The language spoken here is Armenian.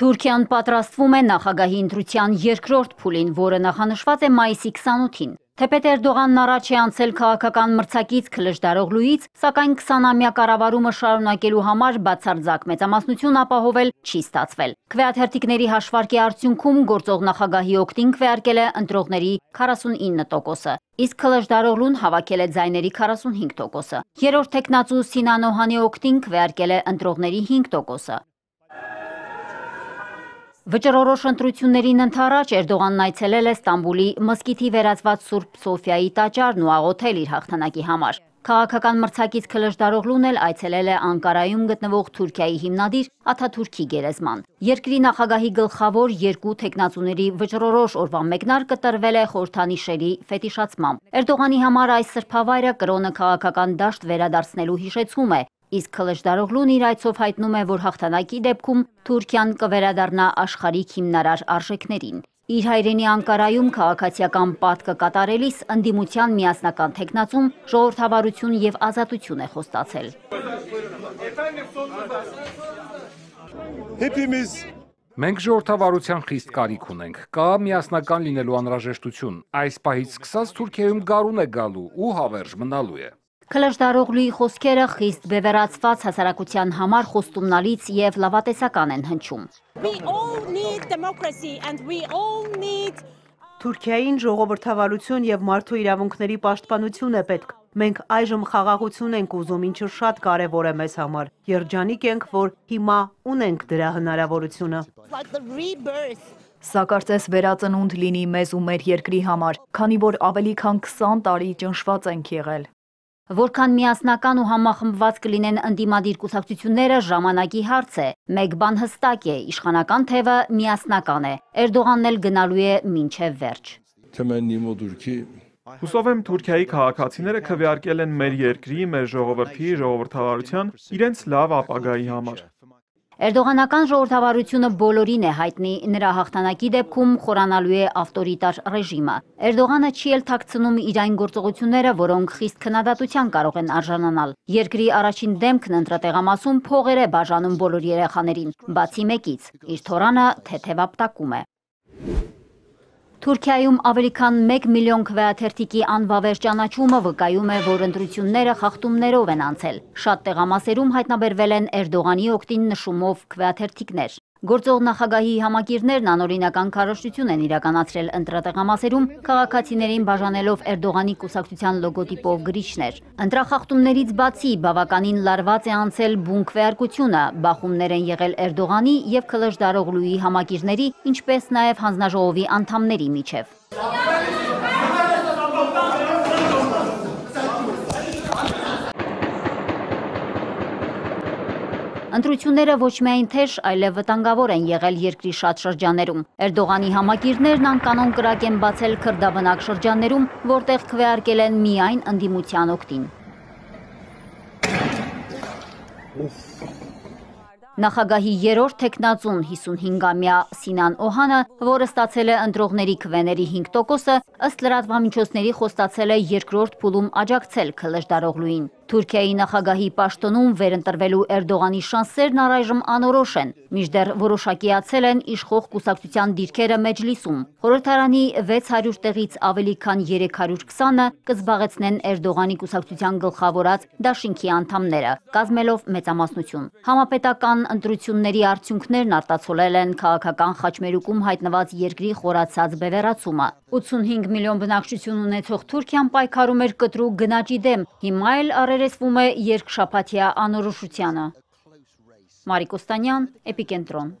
Թուրքիան պատրաստվում է նախագահի ընտրության երկրորդ փուլին, որը նախանշված է մայիսի 28-ին։ Թեպետ Էրդողանն առաջ է անցել քաղաքական մրցակից Քլժդարօղլուից, սակայն 20-ամյա կառավարումը շարունակելու համար բացարձակ մեծամասնություն ապահովել չի ստացվել։ Քվեաթերթիկների հաշվարկի արդյունքում գործող նախագահի օկտին քվեարկել է ընտրողների 49%-ը, իսկ Քլժդարօղլուն հավաքել է ձայների 45%-ը։ Երրորդ տեխնացու Սինան Օհանի օկտին քվեարկել է ընտրողների 5%-ը։ Վճռորոշ ընտրություններին ընդառաջ Էրդողանն այցելել է Ստամբուլի մսկիթի վերածված Սուրբ Սոֆիայի տաճարն ու աղոթել իր հաղթանակի համար։ Քաղաքական մրցակից Քլժդարօղլուն էլ այցելել է Անկարայում գտնվող Թուրքիայի հիմնադիր Աթաթուրքի գերեզման։ Երկրի նախագահի գլխավոր երկու թեկնածուների վճռորոշ օրվա մեկնարկը տրվել է խորհրդանիշերի ֆետիշացմամբ։ Էրդողանի համար այս սրբավայրը կրոնը քաղաքական դաշտ վերադարձնելու հիշեցում է, Իսկ Քլշդարօղլուն իր այցով հայտնում է, որ հաղթանակի դեպքում Թուրքիան կվերադառնա աշխարհիկ հիմնարար արժեքներին։ Իր հայրենի Անկարայում քաղաքացիական պատկը կատարելիս ընդդիմության միասնական թեկնածում ժողովրդավարություն եւ ազատություն է խոստացել։ Հեփիմիզ Մենք ժողովրդավարության խիստ կարիք ունենք։ Կա միասնական լինելու անհրաժեշտություն։ Այս պահից սկսած Թուրքիայում գարուն է գալու ու հավերժ մնալու է։ Քլժդարող լույի խոսքերը խիստ բևերացված հասարակության համար խոստումնալից և լավատեսական են հնչում։ Թուրքիային ժողովրդավարություն և մարդու իրավունքների պաշտպանություն է պետք։ Մենք այժմ խաղաղություն ենք ուզում, ինչը շատ կարևոր է մեզ համար։ Երջանիկ ենք, որ հիմա ունենք դրա հնարավորությունը։ Սա կարծես վերածնունդ լինի մեզ ու մեր երկրի համար, քանի որ ավելի քան 20 տարի ճնշված ենք եղել։ Որքան միասնական ու համախմբված կլինեն ընդիմադիր կուսակցությունները ժամանակի հարց է։ Մեկ բան հստակ է, իշխանական թևը միասնական է։ Էրդողանն էլ գնալու է մինչև վերջ։ Թեմեննիմ օդուրքի Հուսով եմ Թուրքիայի քաղաքացիները քվեարկել են մեր երկրի, մեր ժողովրդի, ժողովրդավարության իրենց լավ ապագայի համար։ Էրդողանական ժողովրդավարությունը բոլորին է հայտնի, նրա հաղթանակի դեպքում խորանալու է ավտորիտար ռեժիմը։ Էրդողանը չի էլ թաքցնում իր այն գործողությունները, որոնք խիստ քննադատության կարող են արժանանալ։ Երկրի առաջին դեմքն ընտրատեղամասում փողեր է բաժանում բոլոր երեխաներին, բացի մեկից։ Իր թորանը թեթև ապտակում է։ Թուրքիայում ավելի քան 1 միլիոն քվեաթերթիկի անվավեր ճանաչումը վկայում է, որ ընտրությունները խախտումներով են անցել։ Շատ տեղամասերում հայտնաբերվել են Էրդողանի օկտին նշումով քվեաթերթիկներ։ Գործող նախագահի համակիրներն անօրինական քարոշություն են իրականացրել ընտրատեղամասերում, քաղաքացիներին բաժանելով Էրդողանի կուսակցության լոգոտիպով գրիչներ։ Ընտրախախտումներից բացի բավականին լարված է անցել բունկվեարկությունը, բախումներ են եղել Էրդողանի եւ Քլժդարօղլուի համակիրների, ինչպես նաեւ հանձնաժողովի անդամների միջև։ Ընտրությունները ոչ միայն թեժ, այլև վտանգավոր են եղել երկրի շատ շրջաներում։ Էրդողանի համակիրներն անկանոն կրակ են բացել քրդաբնակ շրջաներում, որտեղ քվեարկել են միայն ընդդիմության օգտին։ Նախագահի երրորդ տեխնացուն 55-ամյա Սինան Օհանը, որը ստացել է ընտրողների քվեների 5%-ը, ըստ լրատվամիջոցների խոստացել է երկրորդ փուլում աջակցել Քլեժդարօղլուին։ Թուրքիայի նախագահի պաշտոնում վերընտրվելու Էրդողանի շանսերն առայժմ անորոշ են։ Միջդեռ որոշակիացել են իշխող կուսակցության դիրքերը Մեջլիսում։ Խորհրդարանի 600 տեղից ավելի քան 320-ը կզբաղեցնեն Էրդողանի կուսակցության գլխավորած դաշինքի անդամները, կազմելով մեծամասնություն։ Համապետական ընտրությունների արդյունքներն արտացոլել են քաղաքական խաչմերուկում հայտնված երկրի խորացած բևեռացումը։ 85 միլիոն բնակչություն ունեցող Թուրքիան պայքարում էր կտրուկ գնաճի դեմ, հիմա էլ առեր Վերերեսվում է երկշապաթյա անորոշությանը։ Մարիկ Ոստանյան, էպիկենտրոն։